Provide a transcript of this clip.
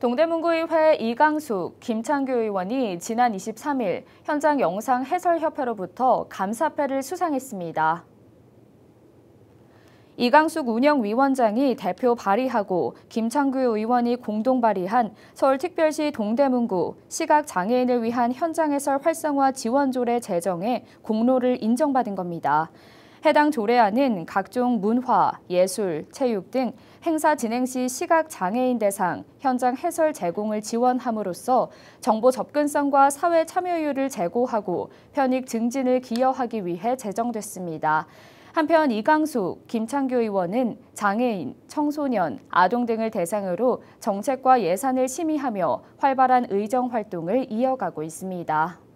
동대문구의회 이강숙, 김창규 의원이 지난 23일 현장 영상 해설협회로부터 감사패를 수상했습니다. 이강숙 운영위원장이 대표 발의하고 김창규 의원이 공동 발의한 서울특별시 동대문구 시각장애인을 위한 현장해설 활성화 지원조례 제정에 공로를 인정받은 겁니다. 해당 조례안은 각종 문화, 예술, 체육 등 행사 진행 시 시각 장애인 대상, 현장 해설 제공을 지원함으로써 정보 접근성과 사회 참여율을 제고하고 편익 증진을 기여하기 위해 제정됐습니다. 한편 이강수, 김창규 의원은 장애인, 청소년, 아동 등을 대상으로 정책과 예산을 심의하며 활발한 의정 활동을 이어가고 있습니다.